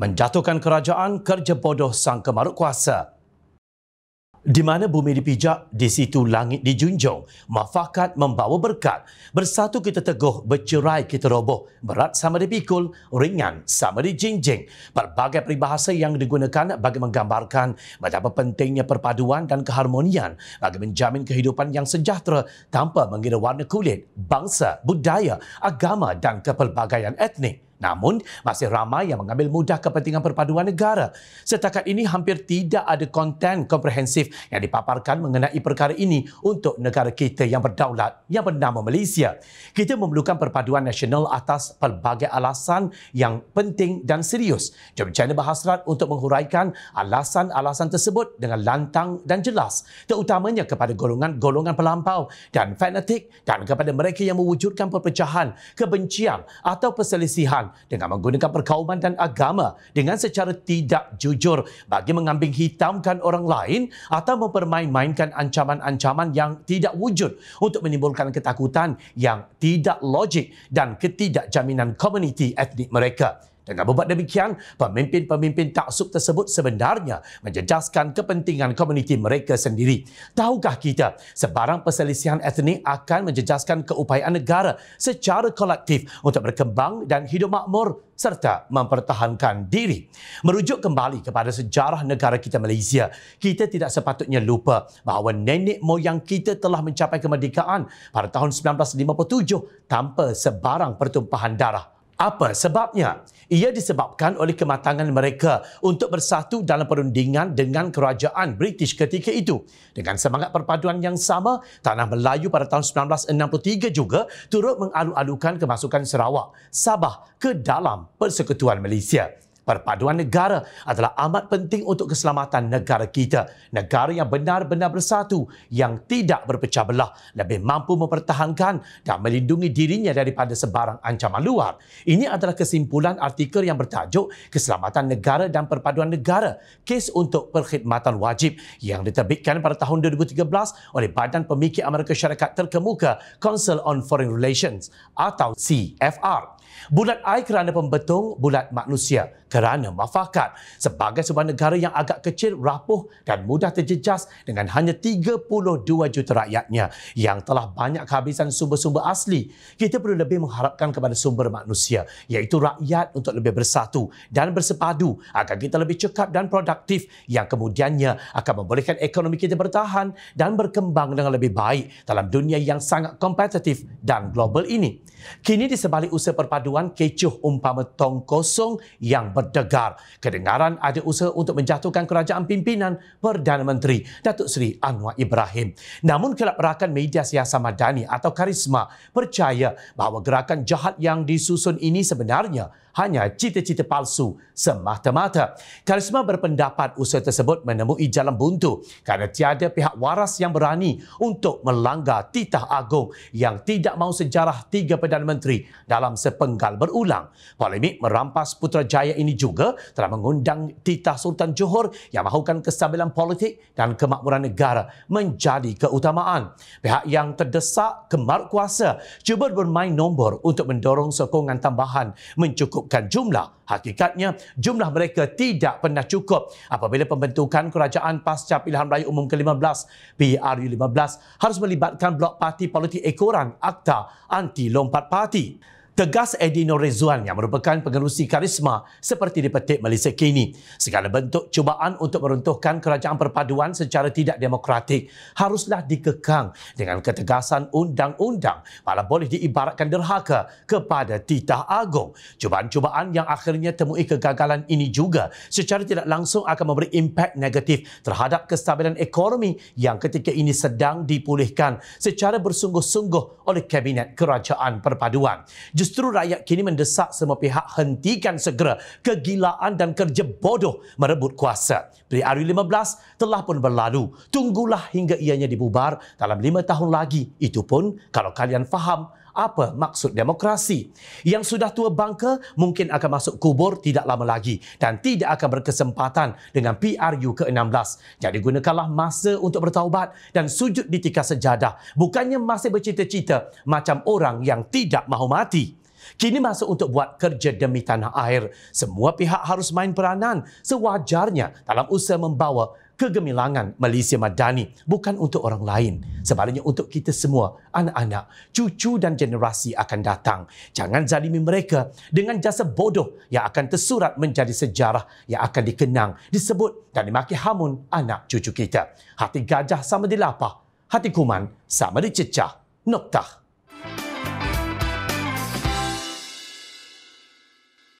menjatuhkan kerajaan kerja bodoh sang kemaruk kuasa. Di mana bumi dipijak, di situ langit dijunjung. Mafakat membawa berkat. Bersatu kita teguh, bercerai kita roboh. Berat sama dipikul, ringan sama dijinjing. Berbagai peribahasa yang digunakan bagi menggambarkan betapa pentingnya perpaduan dan keharmonian bagi menjamin kehidupan yang sejahtera tanpa mengira warna kulit, bangsa, budaya, agama dan kepelbagaian etnik. Namun, masih ramai yang mengambil mudah kepentingan perpaduan negara. Setakat ini hampir tidak ada konten komprehensif yang dipaparkan mengenai perkara ini untuk negara kita yang berdaulat yang bernama Malaysia. Kita memerlukan perpaduan nasional atas pelbagai alasan yang penting dan serius. Jom China berhasrat untuk menghuraikan alasan-alasan tersebut dengan lantang dan jelas. Terutamanya kepada golongan-golongan pelampau dan fanatik dan kepada mereka yang mewujudkan perpecahan, kebencian atau perselisihan dengan menggunakan perkauman dan agama dengan secara tidak jujur bagi mengambing hitamkan orang lain atau mempermain-mainkan ancaman-ancaman yang tidak wujud untuk menimbulkan ketakutan yang tidak logik dan ketidakjaminan komuniti etnik mereka. Dengan berbuat demikian, pemimpin-pemimpin taksub tersebut sebenarnya menjejaskan kepentingan komuniti mereka sendiri. Tahukah kita, sebarang perselisihan etnik akan menjejaskan keupayaan negara secara kolektif untuk berkembang dan hidup makmur serta mempertahankan diri. Merujuk kembali kepada sejarah negara kita Malaysia, kita tidak sepatutnya lupa bahawa nenek moyang kita telah mencapai kemerdekaan pada tahun 1957 tanpa sebarang pertumpahan darah. Apa sebabnya? Ia disebabkan oleh kematangan mereka untuk bersatu dalam perundingan dengan kerajaan British ketika itu. Dengan semangat perpaduan yang sama, Tanah Melayu pada tahun 1963 juga turut mengalu-alukan kemasukan Sarawak, Sabah ke dalam Persekutuan Malaysia. Perpaduan negara adalah amat penting untuk keselamatan negara kita. Negara yang benar-benar bersatu, yang tidak berpecah belah, lebih mampu mempertahankan dan melindungi dirinya daripada sebarang ancaman luar. Ini adalah kesimpulan artikel yang bertajuk Keselamatan Negara dan Perpaduan Negara, kes untuk perkhidmatan wajib yang diterbitkan pada tahun 2013 oleh Badan Pemikir Amerika Syarikat Terkemuka, Council on Foreign Relations atau CFR. Bulat air kerana pembetung bulat manusia kerana mafakat. Sebagai sebuah negara yang agak kecil, rapuh dan mudah terjejas dengan hanya 32 juta rakyatnya yang telah banyak kehabisan sumber-sumber asli, kita perlu lebih mengharapkan kepada sumber manusia iaitu rakyat untuk lebih bersatu dan bersepadu agar kita lebih cekap dan produktif yang kemudiannya akan membolehkan ekonomi kita bertahan dan berkembang dengan lebih baik dalam dunia yang sangat kompetitif dan global ini. Kini di sebalik usaha perpaduan kecoh umpama tong kosong yang berdegar. Kedengaran ada usaha untuk menjatuhkan kerajaan pimpinan Perdana Menteri Datuk Seri Anwar Ibrahim. Namun kelab rakan media siasa madani atau karisma percaya bahawa gerakan jahat yang disusun ini sebenarnya hanya cita-cita palsu semata-mata. Karisma berpendapat usaha tersebut menemui jalan buntu kerana tiada pihak waras yang berani untuk melanggar titah agung yang tidak mahu sejarah tiga Perdana Menteri dalam sepenggal berulang. Polemik merampas Putrajaya ini ini juga telah mengundang titah Sultan Johor yang mahukan kestabilan politik dan kemakmuran negara menjadi keutamaan. Pihak yang terdesak kemar kuasa cuba bermain nombor untuk mendorong sokongan tambahan mencukupkan jumlah. Hakikatnya, jumlah mereka tidak pernah cukup apabila pembentukan kerajaan pasca pilihan raya umum ke-15 PRU15 harus melibatkan blok parti politik ekoran Akta Anti Lompat Parti. Tegas Edi Nur yang merupakan pengerusi karisma seperti di dipetik Malaysia kini. Segala bentuk cubaan untuk meruntuhkan kerajaan perpaduan secara tidak demokratik haruslah dikekang dengan ketegasan undang-undang malah boleh diibaratkan derhaka kepada titah agung. Cubaan-cubaan yang akhirnya temui kegagalan ini juga secara tidak langsung akan memberi impak negatif terhadap kestabilan ekonomi yang ketika ini sedang dipulihkan secara bersungguh-sungguh oleh Kabinet Kerajaan Perpaduan. Just Justru rakyat kini mendesak semua pihak hentikan segera kegilaan dan kerja bodoh merebut kuasa. PRU 15 telah pun berlalu. Tunggulah hingga ianya dibubar dalam lima tahun lagi. Itu pun kalau kalian faham apa maksud demokrasi. Yang sudah tua bangka mungkin akan masuk kubur tidak lama lagi dan tidak akan berkesempatan dengan PRU ke-16. Jadi gunakanlah masa untuk bertaubat dan sujud di tikar sejadah. Bukannya masih bercita-cita macam orang yang tidak mahu mati. Kini masa untuk buat kerja demi tanah air. Semua pihak harus main peranan sewajarnya dalam usaha membawa kegemilangan Malaysia Madani bukan untuk orang lain. Sebaliknya untuk kita semua, anak-anak, cucu dan generasi akan datang. Jangan zalimi mereka dengan jasa bodoh yang akan tersurat menjadi sejarah yang akan dikenang, disebut dan dimaki hamun anak cucu kita. Hati gajah sama dilapah, hati kuman sama dicecah. Noktah.